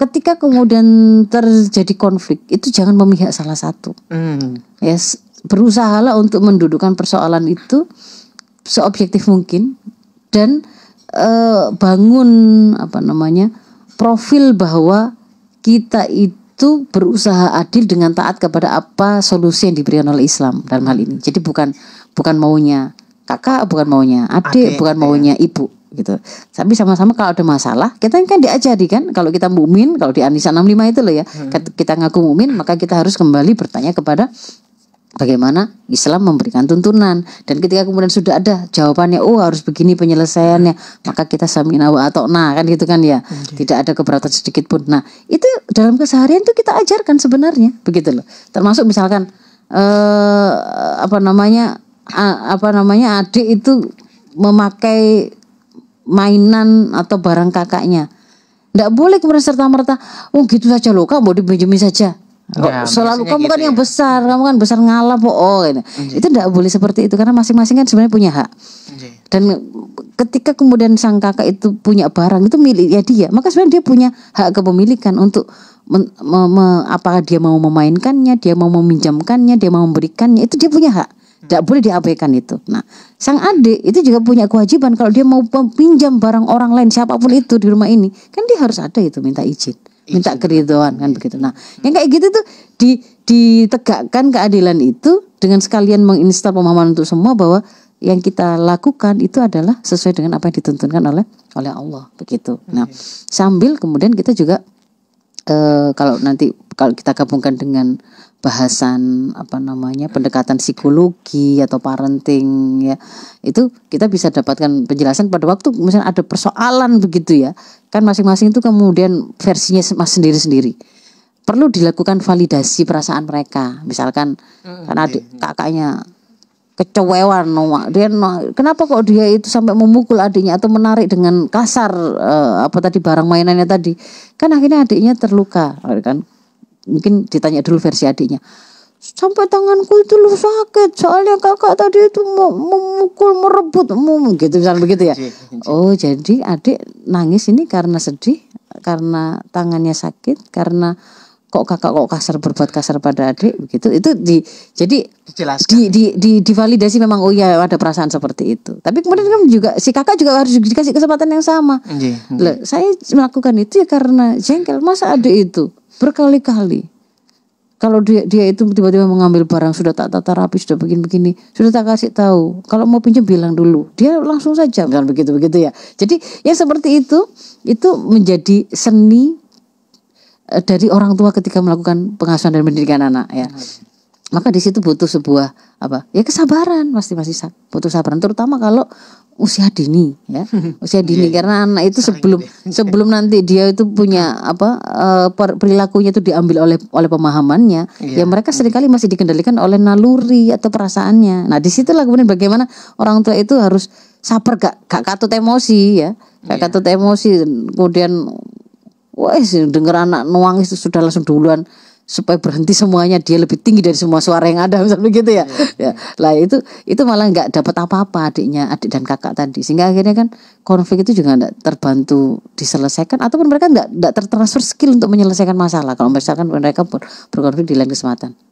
ketika kemudian terjadi konflik itu jangan memihak salah satu mm. yes ya, berusahalah untuk mendudukkan persoalan itu seobjektif mungkin dan e, bangun apa namanya profil bahwa kita itu berusaha adil dengan taat kepada apa solusi yang diberikan oleh Islam dalam hal ini. Jadi bukan bukan maunya kakak, bukan maunya adik, adik bukan iya. maunya ibu gitu. Tapi sama-sama kalau ada masalah, kita kan diajari kan kalau kita mumin kalau di Anisa 65 itu loh ya, hmm. kita ngaku mumin maka kita harus kembali bertanya kepada bagaimana Islam memberikan tuntunan dan ketika kemudian sudah ada jawabannya oh harus begini penyelesaiannya maka kita samina wa atau nah kan gitu kan ya okay. Hmm. tidak ada keberatan sedikit pun nah itu dalam keseharian itu kita ajarkan sebenarnya begitu loh termasuk misalkan eh apa namanya a, apa namanya adik itu memakai mainan atau barang kakaknya. Tidak boleh kemudian serta-merta, oh gitu saja loh, kamu dipinjemin saja. Ya, selalu kamu gitu kan ya. yang besar, kamu kan besar ngalap. oh, Oh, gitu. Hmm. Itu tidak boleh seperti itu karena masing-masing kan sebenarnya punya hak. Anjir. Iya. Dan ketika kemudian sang kakak itu punya barang itu miliknya dia, maka sebenarnya dia punya hak kepemilikan untuk men, me, me, apakah dia mau memainkannya, dia mau meminjamkannya, dia mau memberikannya, itu dia punya hak. Tidak boleh diabaikan itu. Nah, sang adik itu juga punya kewajiban kalau dia mau pinjam barang orang lain siapapun itu di rumah ini, kan dia harus ada itu minta izin, minta keriduan kan iya. begitu. Nah, yang kayak gitu tuh di ditegakkan keadilan itu dengan sekalian menginstal pemahaman untuk semua bahwa yang kita lakukan itu adalah sesuai dengan apa yang dituntunkan oleh oleh Allah begitu. Nah, sambil kemudian kita juga uh, kalau nanti kalau kita gabungkan dengan bahasan apa namanya pendekatan psikologi atau parenting ya itu kita bisa dapatkan penjelasan pada waktu misalnya ada persoalan begitu ya kan masing-masing itu kemudian versinya sendiri-sendiri perlu dilakukan validasi perasaan mereka misalkan hmm karena adik, iya. kakaknya kecewewan dia kenapa kok dia itu sampai memukul adiknya atau menarik dengan kasar eh, apa tadi barang mainannya tadi kan akhirnya adiknya terluka kan mungkin ditanya dulu versi adiknya sampai tanganku itu lu sakit soalnya kakak tadi itu mau memukul merebut gitu misalnya begitu ya iya, iya, iya. oh jadi adik nangis ini karena sedih karena tangannya sakit karena kok kakak kok kasar berbuat kasar pada adik begitu itu di jadi di di, di di validasi memang oh iya ada perasaan seperti itu tapi kemudian kan juga si kakak juga harus dikasih kesempatan yang sama Loh, saya melakukan itu ya karena jengkel masa adik itu berkali-kali kalau dia dia itu tiba-tiba mengambil barang sudah tak tata rapi sudah begini begini sudah tak kasih tahu kalau mau pinjam bilang dulu dia langsung saja kan begitu begitu ya jadi yang seperti itu itu menjadi seni eh, dari orang tua ketika melakukan pengasuhan dan pendidikan anak ya maka di situ butuh sebuah apa ya kesabaran pasti masih butuh sabaran terutama kalau usia dini ya usia dini yeah, iya. karena anak itu sebelum gitu ya. sebelum nanti dia itu punya apa uh, perilakunya itu diambil oleh oleh pemahamannya yeah. ya mereka seringkali masih dikendalikan oleh naluri atau perasaannya nah disitulah kemudian bagaimana orang tua itu harus sabar gak gak katut emosi ya gak yeah. katut emosi kemudian wah denger anak nuang itu sudah langsung duluan supaya berhenti semuanya dia lebih tinggi dari semua suara yang ada misalnya begitu ya. Iya. ya. Lah itu itu malah nggak dapat apa-apa adiknya, adik dan kakak tadi. Sehingga akhirnya kan konflik itu juga nggak terbantu diselesaikan ataupun mereka nggak nggak tertransfer skill untuk menyelesaikan masalah kalau misalkan mereka pun berkonflik di lain kesempatan.